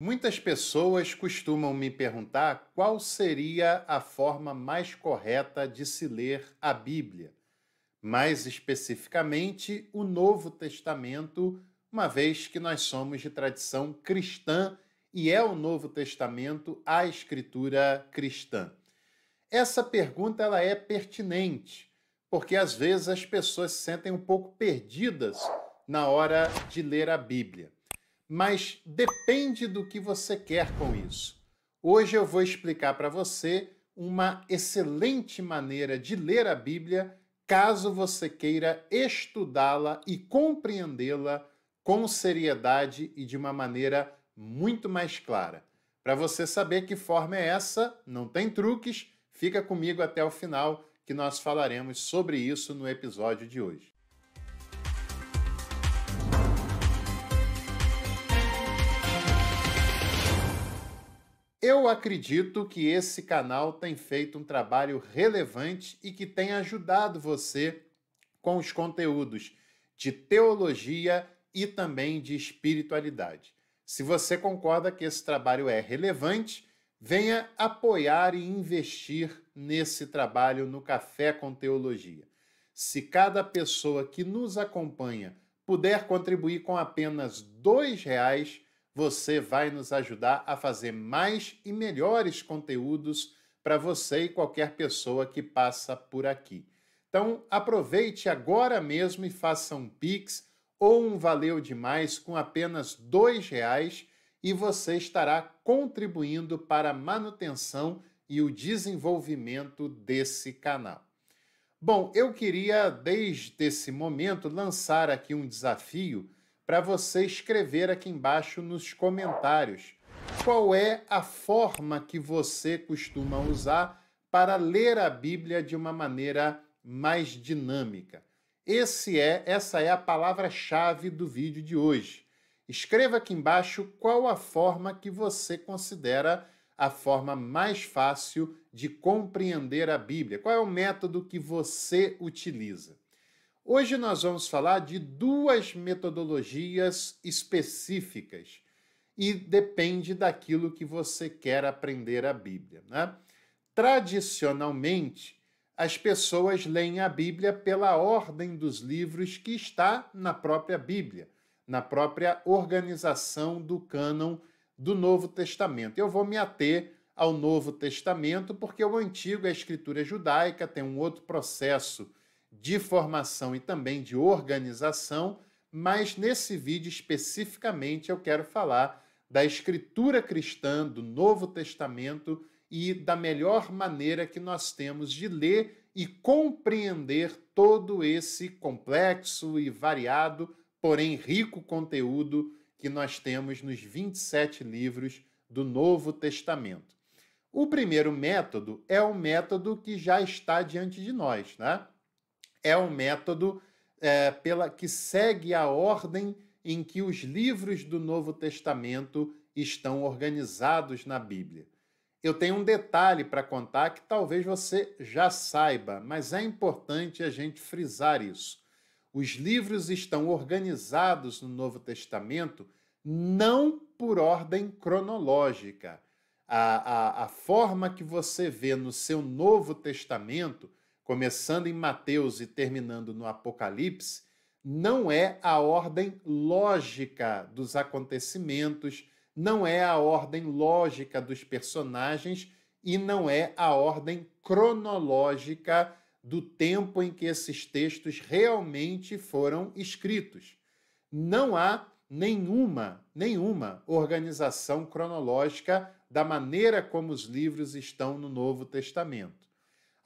Muitas pessoas costumam me perguntar qual seria a forma mais correta de se ler a Bíblia, mais especificamente o Novo Testamento, uma vez que nós somos de tradição cristã e é o Novo Testamento a escritura cristã. Essa pergunta ela é pertinente, porque às vezes as pessoas se sentem um pouco perdidas na hora de ler a Bíblia mas depende do que você quer com isso. Hoje eu vou explicar para você uma excelente maneira de ler a Bíblia caso você queira estudá-la e compreendê-la com seriedade e de uma maneira muito mais clara. Para você saber que forma é essa, não tem truques, fica comigo até o final que nós falaremos sobre isso no episódio de hoje. Eu acredito que esse canal tem feito um trabalho relevante e que tem ajudado você com os conteúdos de teologia e também de espiritualidade. Se você concorda que esse trabalho é relevante, venha apoiar e investir nesse trabalho no Café com Teologia. Se cada pessoa que nos acompanha puder contribuir com apenas R$ reais, você vai nos ajudar a fazer mais e melhores conteúdos para você e qualquer pessoa que passa por aqui. Então, aproveite agora mesmo e faça um Pix ou um Valeu Demais com apenas R$ reais e você estará contribuindo para a manutenção e o desenvolvimento desse canal. Bom, eu queria desde esse momento lançar aqui um desafio para você escrever aqui embaixo nos comentários qual é a forma que você costuma usar para ler a Bíblia de uma maneira mais dinâmica. Esse é, essa é a palavra-chave do vídeo de hoje. Escreva aqui embaixo qual a forma que você considera a forma mais fácil de compreender a Bíblia. Qual é o método que você utiliza? Hoje nós vamos falar de duas metodologias específicas e depende daquilo que você quer aprender a Bíblia. Né? Tradicionalmente, as pessoas leem a Bíblia pela ordem dos livros que está na própria Bíblia, na própria organização do cânon do Novo Testamento. Eu vou me ater ao Novo Testamento porque o Antigo é a escritura judaica, tem um outro processo de formação e também de organização, mas nesse vídeo especificamente eu quero falar da escritura cristã, do Novo Testamento e da melhor maneira que nós temos de ler e compreender todo esse complexo e variado, porém rico conteúdo que nós temos nos 27 livros do Novo Testamento. O primeiro método é o método que já está diante de nós, né? É um método é, pela que segue a ordem em que os livros do Novo Testamento estão organizados na Bíblia. Eu tenho um detalhe para contar que talvez você já saiba, mas é importante a gente frisar isso. Os livros estão organizados no Novo Testamento não por ordem cronológica. A, a, a forma que você vê no seu Novo Testamento começando em Mateus e terminando no Apocalipse, não é a ordem lógica dos acontecimentos, não é a ordem lógica dos personagens e não é a ordem cronológica do tempo em que esses textos realmente foram escritos. Não há nenhuma, nenhuma organização cronológica da maneira como os livros estão no Novo Testamento.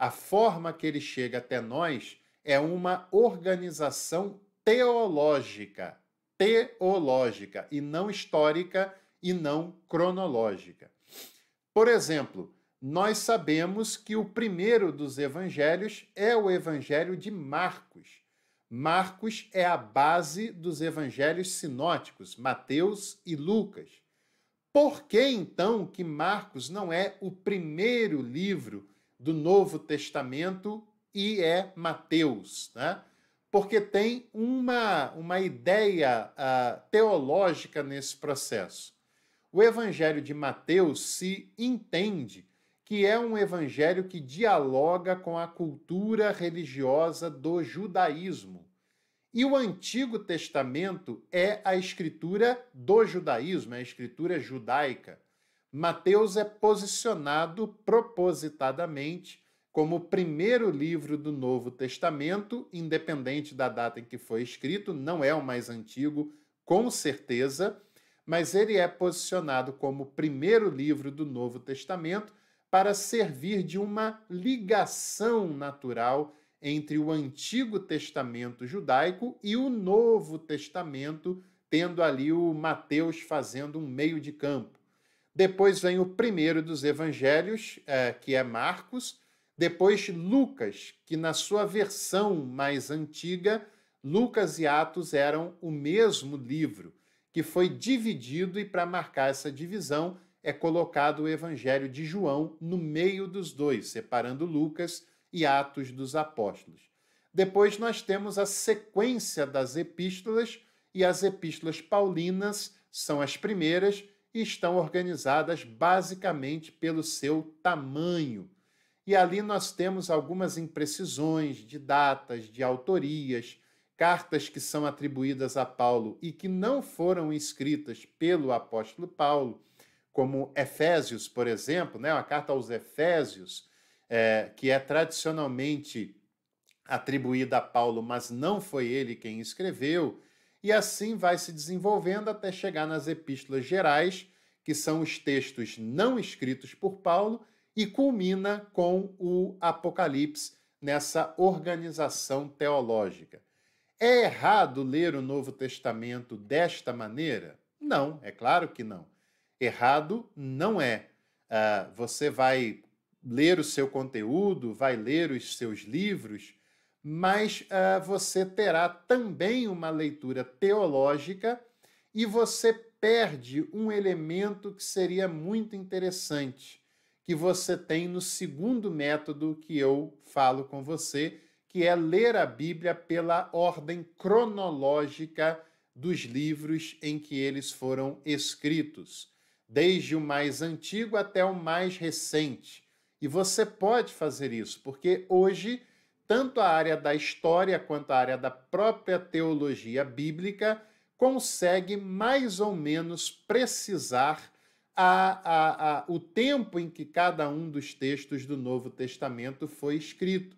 A forma que ele chega até nós é uma organização teológica, teológica e não histórica e não cronológica. Por exemplo, nós sabemos que o primeiro dos evangelhos é o evangelho de Marcos. Marcos é a base dos evangelhos sinóticos, Mateus e Lucas. Por que então que Marcos não é o primeiro livro do Novo Testamento e é Mateus, né? porque tem uma, uma ideia uh, teológica nesse processo. O Evangelho de Mateus se entende que é um evangelho que dialoga com a cultura religiosa do judaísmo. E o Antigo Testamento é a escritura do judaísmo, é a escritura judaica. Mateus é posicionado propositadamente como o primeiro livro do Novo Testamento, independente da data em que foi escrito, não é o mais antigo, com certeza, mas ele é posicionado como o primeiro livro do Novo Testamento para servir de uma ligação natural entre o Antigo Testamento judaico e o Novo Testamento, tendo ali o Mateus fazendo um meio de campo. Depois vem o primeiro dos evangelhos, é, que é Marcos. Depois Lucas, que na sua versão mais antiga, Lucas e Atos eram o mesmo livro, que foi dividido e para marcar essa divisão é colocado o evangelho de João no meio dos dois, separando Lucas e Atos dos Apóstolos. Depois nós temos a sequência das epístolas e as epístolas paulinas são as primeiras e estão organizadas basicamente pelo seu tamanho. E ali nós temos algumas imprecisões de datas, de autorias, cartas que são atribuídas a Paulo e que não foram escritas pelo apóstolo Paulo, como Efésios, por exemplo, né? uma carta aos Efésios, é, que é tradicionalmente atribuída a Paulo, mas não foi ele quem escreveu e assim vai se desenvolvendo até chegar nas epístolas gerais, que são os textos não escritos por Paulo, e culmina com o Apocalipse nessa organização teológica. É errado ler o Novo Testamento desta maneira? Não, é claro que não. Errado não é. Uh, você vai ler o seu conteúdo, vai ler os seus livros mas uh, você terá também uma leitura teológica e você perde um elemento que seria muito interessante, que você tem no segundo método que eu falo com você, que é ler a Bíblia pela ordem cronológica dos livros em que eles foram escritos, desde o mais antigo até o mais recente. E você pode fazer isso, porque hoje tanto a área da história quanto a área da própria teologia bíblica consegue mais ou menos precisar a, a, a, o tempo em que cada um dos textos do Novo Testamento foi escrito.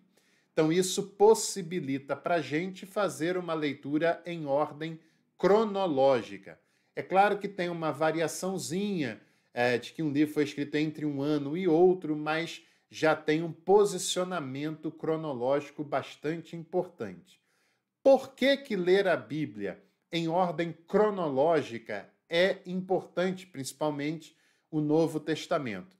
Então, isso possibilita para a gente fazer uma leitura em ordem cronológica. É claro que tem uma variaçãozinha é, de que um livro foi escrito entre um ano e outro, mas já tem um posicionamento cronológico bastante importante. Por que, que ler a Bíblia em ordem cronológica é importante, principalmente o Novo Testamento?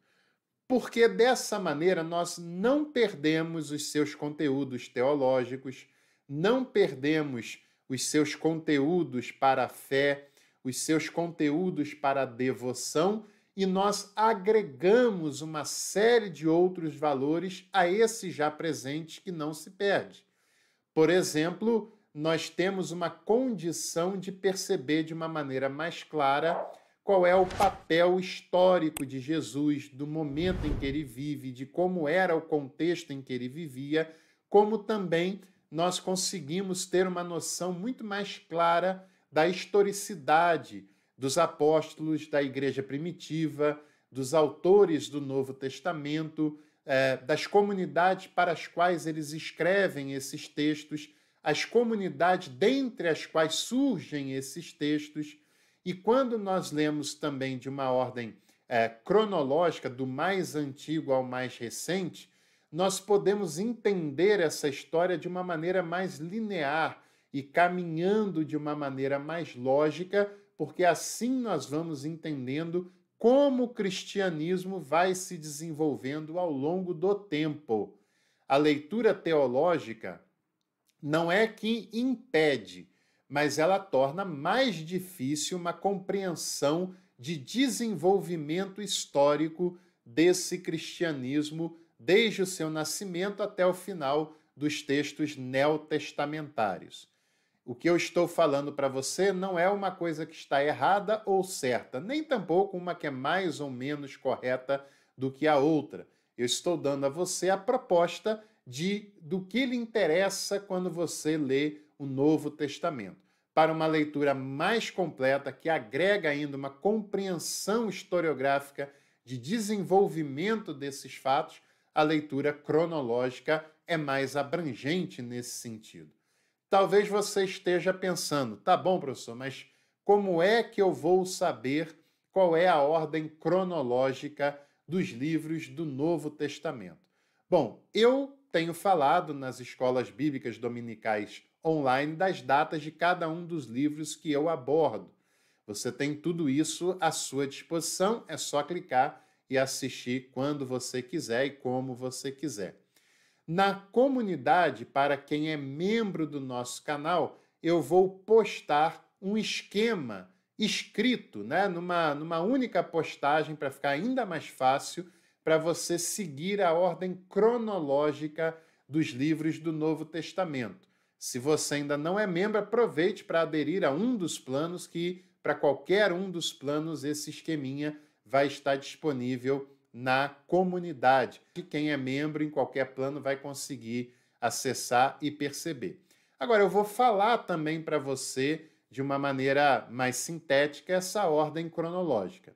Porque dessa maneira nós não perdemos os seus conteúdos teológicos, não perdemos os seus conteúdos para a fé, os seus conteúdos para a devoção e nós agregamos uma série de outros valores a esse já presente que não se perde. Por exemplo, nós temos uma condição de perceber de uma maneira mais clara qual é o papel histórico de Jesus, do momento em que ele vive, de como era o contexto em que ele vivia, como também nós conseguimos ter uma noção muito mais clara da historicidade dos apóstolos, da igreja primitiva, dos autores do Novo Testamento, é, das comunidades para as quais eles escrevem esses textos, as comunidades dentre as quais surgem esses textos. E quando nós lemos também de uma ordem é, cronológica, do mais antigo ao mais recente, nós podemos entender essa história de uma maneira mais linear e caminhando de uma maneira mais lógica porque assim nós vamos entendendo como o cristianismo vai se desenvolvendo ao longo do tempo. A leitura teológica não é que impede, mas ela torna mais difícil uma compreensão de desenvolvimento histórico desse cristianismo desde o seu nascimento até o final dos textos neotestamentários. O que eu estou falando para você não é uma coisa que está errada ou certa, nem tampouco uma que é mais ou menos correta do que a outra. Eu estou dando a você a proposta de do que lhe interessa quando você lê o Novo Testamento. Para uma leitura mais completa, que agrega ainda uma compreensão historiográfica de desenvolvimento desses fatos, a leitura cronológica é mais abrangente nesse sentido. Talvez você esteja pensando, tá bom, professor, mas como é que eu vou saber qual é a ordem cronológica dos livros do Novo Testamento? Bom, eu tenho falado nas escolas bíblicas dominicais online das datas de cada um dos livros que eu abordo. Você tem tudo isso à sua disposição, é só clicar e assistir quando você quiser e como você quiser. Na comunidade, para quem é membro do nosso canal, eu vou postar um esquema escrito, né, numa, numa única postagem para ficar ainda mais fácil para você seguir a ordem cronológica dos livros do Novo Testamento. Se você ainda não é membro, aproveite para aderir a um dos planos que para qualquer um dos planos esse esqueminha vai estar disponível na comunidade, que quem é membro em qualquer plano vai conseguir acessar e perceber. Agora, eu vou falar também para você, de uma maneira mais sintética, essa ordem cronológica.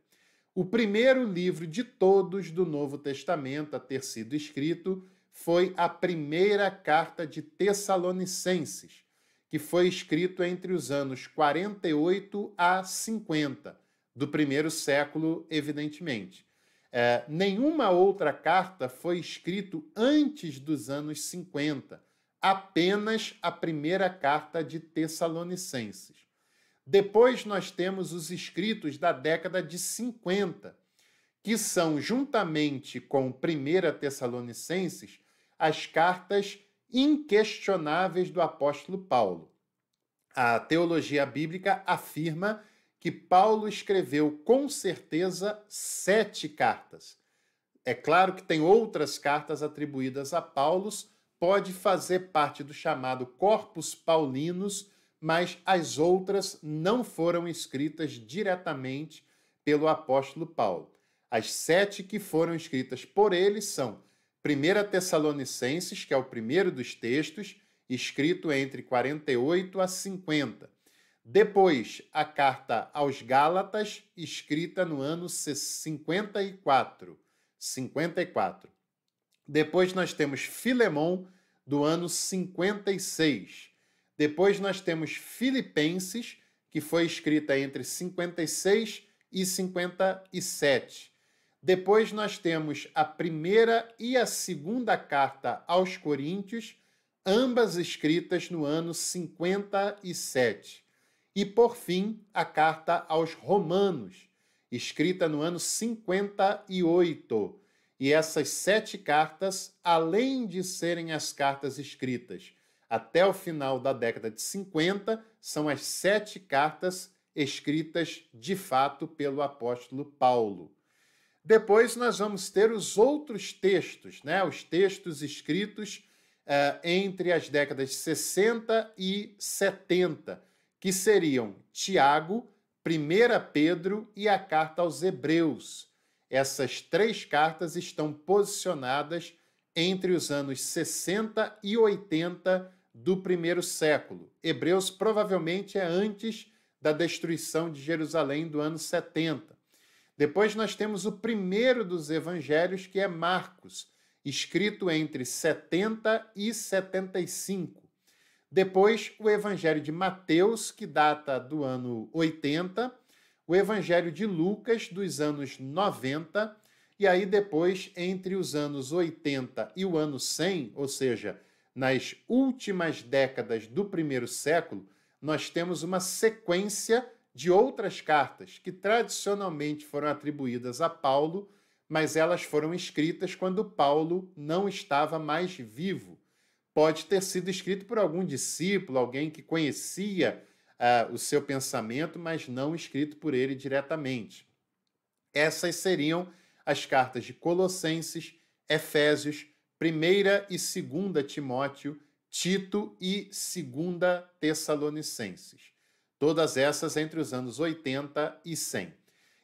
O primeiro livro de todos do Novo Testamento a ter sido escrito foi a primeira carta de Tessalonicenses, que foi escrito entre os anos 48 a 50 do primeiro século, evidentemente. É, nenhuma outra carta foi escrita antes dos anos 50, apenas a primeira carta de Tessalonicenses. Depois nós temos os escritos da década de 50, que são, juntamente com 1 Tessalonicenses, as cartas inquestionáveis do apóstolo Paulo. A teologia bíblica afirma que Paulo escreveu com certeza sete cartas. É claro que tem outras cartas atribuídas a Paulo, pode fazer parte do chamado Corpus Paulinos, mas as outras não foram escritas diretamente pelo apóstolo Paulo. As sete que foram escritas por ele são 1 Tessalonicenses, que é o primeiro dos textos, escrito entre 48 a 50. Depois, a carta aos Gálatas, escrita no ano 54. 54. Depois nós temos Filemon, do ano 56. Depois nós temos Filipenses, que foi escrita entre 56 e 57. Depois nós temos a primeira e a segunda carta aos Coríntios, ambas escritas no ano 57 e, por fim, a carta aos Romanos, escrita no ano 58. E essas sete cartas, além de serem as cartas escritas até o final da década de 50, são as sete cartas escritas de fato pelo apóstolo Paulo. Depois nós vamos ter os outros textos, né? os textos escritos uh, entre as décadas 60 e 70 que seriam Tiago, 1 Pedro e a carta aos Hebreus. Essas três cartas estão posicionadas entre os anos 60 e 80 do primeiro século. Hebreus provavelmente é antes da destruição de Jerusalém do ano 70. Depois nós temos o primeiro dos evangelhos, que é Marcos, escrito entre 70 e 75. Depois, o Evangelho de Mateus, que data do ano 80, o Evangelho de Lucas, dos anos 90, e aí depois, entre os anos 80 e o ano 100, ou seja, nas últimas décadas do primeiro século, nós temos uma sequência de outras cartas que tradicionalmente foram atribuídas a Paulo, mas elas foram escritas quando Paulo não estava mais vivo pode ter sido escrito por algum discípulo, alguém que conhecia uh, o seu pensamento, mas não escrito por ele diretamente. Essas seriam as cartas de Colossenses, Efésios, 1 e 2 Timóteo, Tito e 2 Tessalonicenses. Todas essas entre os anos 80 e 100.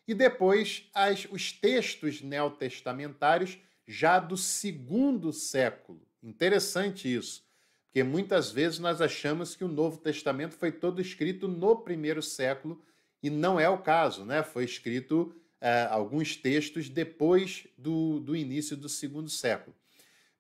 E depois as, os textos neotestamentários já do segundo século, Interessante isso, porque muitas vezes nós achamos que o Novo Testamento foi todo escrito no primeiro século e não é o caso, né? Foi escrito é, alguns textos depois do, do início do segundo século.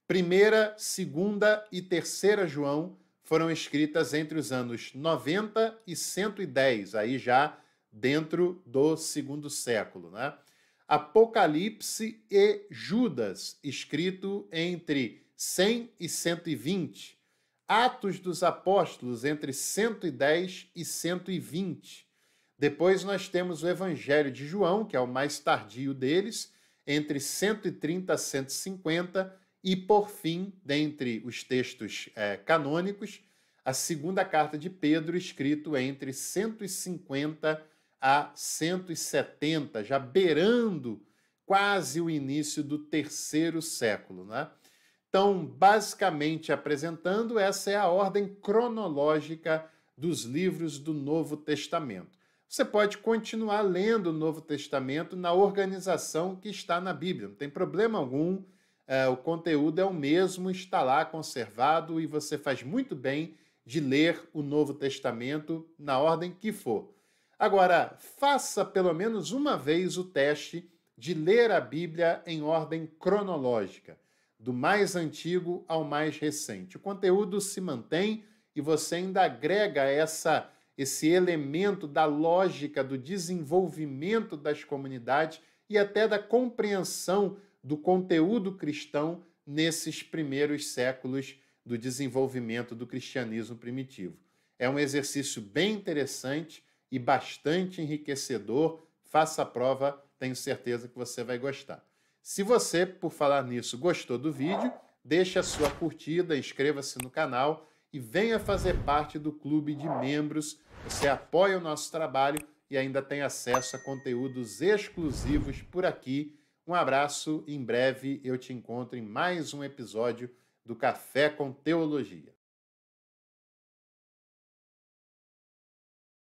Primeira, segunda e terceira João foram escritas entre os anos 90 e 110, aí já dentro do segundo século, né? Apocalipse e Judas, escrito entre 100 e 120. Atos dos Apóstolos, entre 110 e 120. Depois nós temos o Evangelho de João, que é o mais tardio deles, entre 130 a 150. E, por fim, dentre os textos é, canônicos, a segunda carta de Pedro, escrito entre 150 a 170, já beirando quase o início do terceiro século. Né? Então, basicamente apresentando, essa é a ordem cronológica dos livros do Novo Testamento. Você pode continuar lendo o Novo Testamento na organização que está na Bíblia, não tem problema algum. É, o conteúdo é o mesmo, está lá conservado e você faz muito bem de ler o Novo Testamento na ordem que for. Agora, faça pelo menos uma vez o teste de ler a Bíblia em ordem cronológica do mais antigo ao mais recente. O conteúdo se mantém e você ainda agrega essa esse elemento da lógica do desenvolvimento das comunidades e até da compreensão do conteúdo cristão nesses primeiros séculos do desenvolvimento do cristianismo primitivo. É um exercício bem interessante e bastante enriquecedor. Faça a prova, tenho certeza que você vai gostar. Se você, por falar nisso, gostou do vídeo, deixe a sua curtida, inscreva-se no canal e venha fazer parte do clube de membros. Você apoia o nosso trabalho e ainda tem acesso a conteúdos exclusivos por aqui. Um abraço, em breve eu te encontro em mais um episódio do Café com Teologia.